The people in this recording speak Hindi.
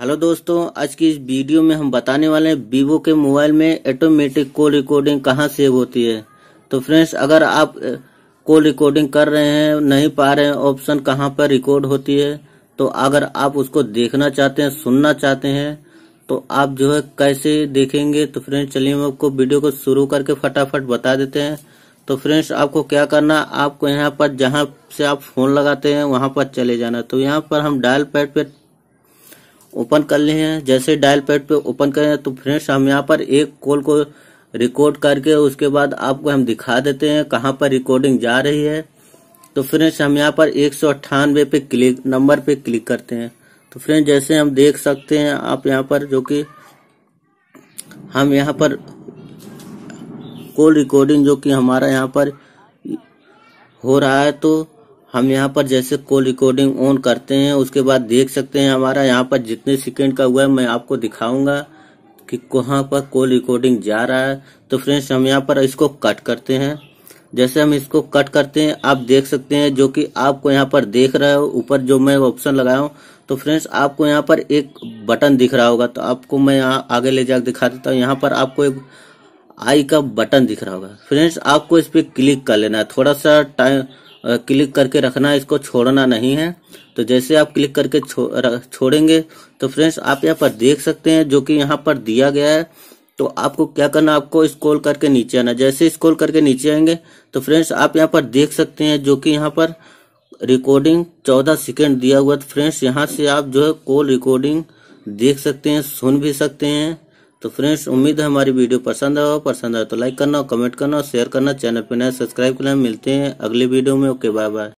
हेलो दोस्तों आज की इस वीडियो में हम बताने वाले हैं वीवो के मोबाइल में ऑटोमेटिक कॉल रिकॉर्डिंग कहाँ सेव होती है तो फ्रेंड्स अगर आप कॉल रिकॉर्डिंग कर रहे हैं नहीं पा रहे हैं ऑप्शन कहाँ पर रिकॉर्ड होती है तो अगर आप उसको देखना चाहते हैं सुनना चाहते हैं तो आप जो है कैसे देखेंगे तो फ्रेंड्स चलिए हम आपको वीडियो को शुरू करके फटाफट बता देते हैं तो फ्रेंड्स आपको क्या करना आपको यहाँ पर जहाँ से आप फोन लगाते हैं वहाँ पर चले जाना तो यहाँ पर हम डायल पैड पर ओपन कर ले हैं जैसे डायल पैड पे ओपन करें तो फ्रेंड्स हम यहाँ पर एक कॉल को रिकॉर्ड करके उसके बाद आपको हम दिखा देते हैं कहाँ पर रिकॉर्डिंग जा रही है तो फ्रेंड्स हम यहाँ पर एक सौ अट्ठानवे पे क्लिक नंबर पे क्लिक करते हैं तो फ्रेंड जैसे हम देख सकते हैं आप यहाँ पर जो कि हम यहाँ पर कॉल रिकॉर्डिंग जो कि हमारा यहाँ पर हो रहा है तो हम यहाँ पर जैसे कॉल रिकॉर्डिंग ऑन करते हैं उसके बाद देख सकते हैं हमारा यहाँ पर जितने सेकेंड का हुआ है मैं आपको दिखाऊंगा कि कहाँ पर कॉल रिकॉर्डिंग जा रहा है तो फ्रेंड्स हम यहाँ पर इसको कट करते हैं जैसे हम इसको कट करते हैं आप देख सकते हैं जो कि आपको यहाँ पर देख रहा है ऊपर जो मैं ऑप्शन लगाया हूँ तो फ्रेंड्स आपको यहाँ पर एक बटन दिख रहा होगा तो आपको मैं यहाँ आगे ले जाकर दिखा देता हूँ यहाँ पर आपको एक आई का बटन दिख रहा होगा फ्रेंड्स आपको इस पर क्लिक कर लेना है थोड़ा सा टाइम क्लिक करके रखना इसको छोड़ना नहीं है तो जैसे आप क्लिक करके छो, छोड़ेंगे तो फ्रेंड्स आप यहाँ पर देख सकते हैं जो कि यहाँ पर दिया गया है तो आपको क्या करना आपको स्क्रॉल करके नीचे आना जैसे स्क्रॉल करके नीचे आएंगे तो फ्रेंड्स आप यहाँ पर देख सकते हैं जो कि यहाँ पर रिकॉर्डिंग चौदह सेकेंड दिया हुआ तो फ्रेंड्स यहाँ से आप जो है कॉल रिकॉर्डिंग देख सकते हैं सुन भी सकते हैं तो फ्रेंड्स उम्मीद है हमारी वीडियो पसंद आए पसंद आए तो लाइक करना कमेंट करना शेयर करना चैनल पर नया सब्सक्राइब करना मिलते हैं अगले वीडियो में ओके बाय बाय